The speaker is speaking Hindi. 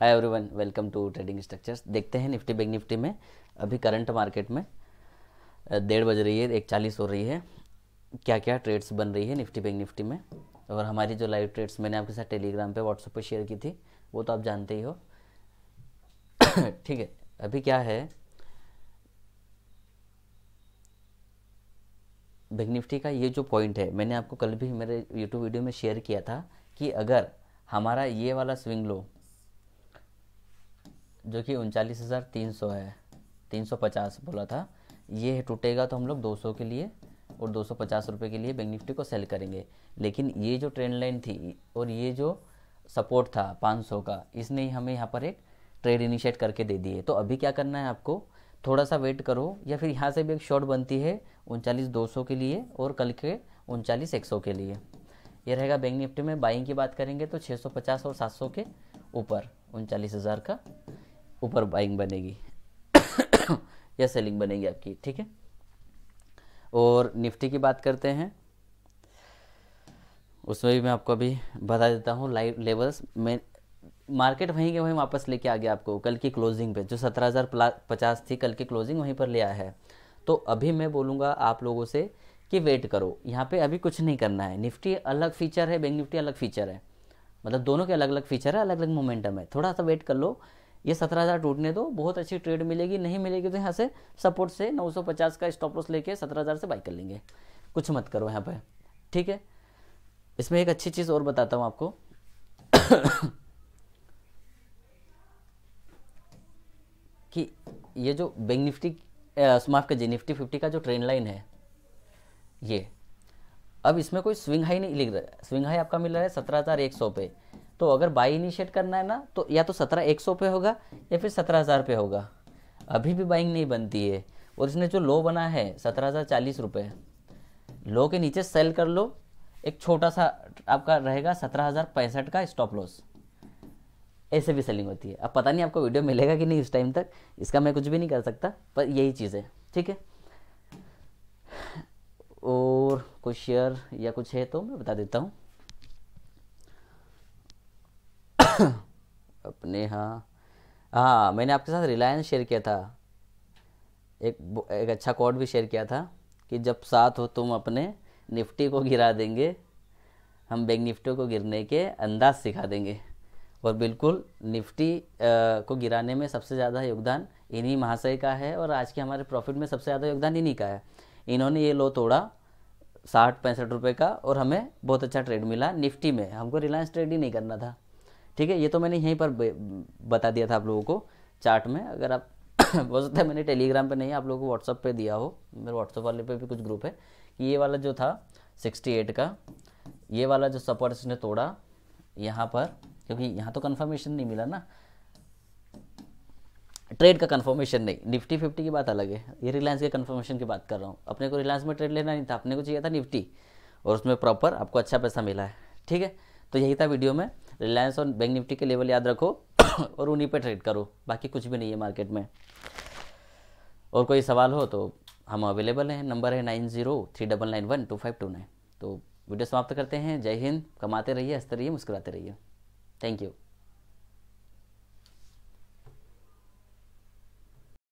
hi everyone welcome to trading structures देखते हैं निफ्टी बैंक निफ्टी में अभी करंट मार्केट में डेढ़ बज रही है एक चालीस हो रही है क्या क्या ट्रेड्स बन रही है निफ्टी बैंक निफ्टी में और हमारी जो लाइव ट्रेड्स मैंने आपके साथ टेलीग्राम पे व्हाट्सएप पे शेयर की थी वो तो आप जानते ही हो ठीक है अभी क्या है बैंक निफ्टी का ये जो पॉइंट है मैंने आपको कल भी मेरे यूट्यूब वीडियो में शेयर किया था कि अगर हमारा ये वाला स्विंग लो जो कि उनचालीस हज़ार तीन सौ है तीन सौ पचास बोला था ये टूटेगा तो हम लोग दो सौ के लिए और दो सौ पचास रुपये के लिए बैंक निफ्टी को सेल करेंगे लेकिन ये जो ट्रेंड लाइन थी और ये जो सपोर्ट था पाँच सौ का इसने हमें यहाँ पर एक ट्रेड इनिशिएट करके दे दिए तो अभी क्या करना है आपको थोड़ा सा वेट करो या फिर यहाँ से भी एक शॉर्ट बनती है उनचालीस दो सौ के लिए और कल के उनचालीस एक सौ के लिए ये रहेगा बैंक निफ्टी में बाइंग की बात करेंगे तो छः सौ पचास और सात सौ के ऊपर उनचालीस हज़ार का ऊपर बाइंग बनेगी या सेलिंग बनेगी आपकी ठीक है और निफ्टी की बात करते हैं उसमें भी मैं आपको अभी बता देता हूँ लाइव लेवल्स में मार्केट वहीं के वहीं वापस लेके आ गया आपको कल की क्लोजिंग पे जो सत्रह हज़ार पचास थी कल की क्लोजिंग वहीं पर ले आया है तो अभी मैं बोलूँगा आप लोगों से कि वेट करो यहाँ पे अभी कुछ नहीं करना है निफ्टी अलग फीचर है बैंक निफ्टी अलग फीचर है मतलब दोनों के अलग अलग फीचर है अलग अलग मोमेंटम है थोड़ा सा वेट कर लो ये सत्रह हज़ार टूटने दो बहुत अच्छी ट्रेड मिलेगी नहीं मिलेगी तो यहाँ से सपोर्ट से 950 का स्टॉप लॉस लेके हजार से बाई कर लेंगे कुछ मत करो यहाँ पर ठीक है इसमें एक अच्छी चीज़ और बताता हूँ आपको कि ये जो बैंक निफ्टी माफ़ कीजिए निफ्टी फिफ्टी का जो ट्रेंड लाइन है ये अब इसमें कोई स्विंग हाई नहीं लिख रहा है स्विंग हाई आपका मिल रहा है सत्रह हज़ार एक सौ पे तो अगर बाई इनिशिएट करना है ना तो या तो सत्रह एक सौ पे होगा या फिर सत्रह हज़ार पे होगा अभी भी बाइंग नहीं बनती है और इसने जो लो बना है सत्रह हज़ार चालीस रुपये लो के नीचे सेल कर लो एक छोटा सा आपका रहेगा सत्रह हज़ार पैंसठ का स्टॉप लॉस ऐसे भी सेलिंग होती है अब पता नहीं आपको वीडियो मिलेगा कि नहीं इस टाइम तक इसका मैं कुछ भी नहीं कर सकता पर यही चीज़ है ठीक है और कुछ शेयर या कुछ है तो मैं बता देता हूँ अपने हाँ हाँ मैंने आपके साथ रिलायंस शेयर किया था एक एक अच्छा कोड भी शेयर किया था कि जब साथ हो तुम अपने निफ्टी को गिरा देंगे हम बैंक निफ्टी को गिरने के अंदाज सिखा देंगे और बिल्कुल निफ्टी आ, को गिराने में सबसे ज़्यादा योगदान इन्हीं महाशय का है और आज के हमारे प्रॉफिट में सबसे ज़्यादा योगदान इन्हीं का है इन्होंने ये लो तोड़ा साठ पैंसठ रुपये का और हमें बहुत अच्छा ट्रेड मिला निफ्टी में हमको रिलायंस ट्रेड ही नहीं करना था ठीक है ये तो मैंने यहीं पर बता दिया था आप लोगों को चार्ट में अगर आप हो सकता है मैंने टेलीग्राम पे नहीं आप लोगों को व्हाट्सअप पे दिया हो मेरे व्हाट्सअप वाले पे भी कुछ ग्रुप है कि ये वाला जो था 68 का ये वाला जो सपोर्ट इसने तोड़ा यहाँ पर क्योंकि यहाँ तो कन्फर्मेशन नहीं मिला ना ट्रेड का कन्फर्मेशन नहीं निफ्टी फिफ्टी की बात अलग है ये रिलायंस के कन्फर्मेशन की बात कर रहा हूँ अपने को रिलायंस में ट्रेड लेना नहीं था अपने को चाहिए था निफ्टी और उसमें प्रॉपर आपको अच्छा पैसा मिला है ठीक है तो यही था वीडियो में रिलायंस और बैंक निफ्टी के लेवल याद रखो और उन्हीं पर ट्रेड करो बाकी कुछ भी नहीं है मार्केट में और कोई सवाल हो तो हम अवेलेबल हैं नंबर है nine zero three double nine one two five two nine तो वीडियो समाप्त करते हैं जय हिंद कमाते रहिए हंसते रहिए मुस्कुराते रहिए थैंक यू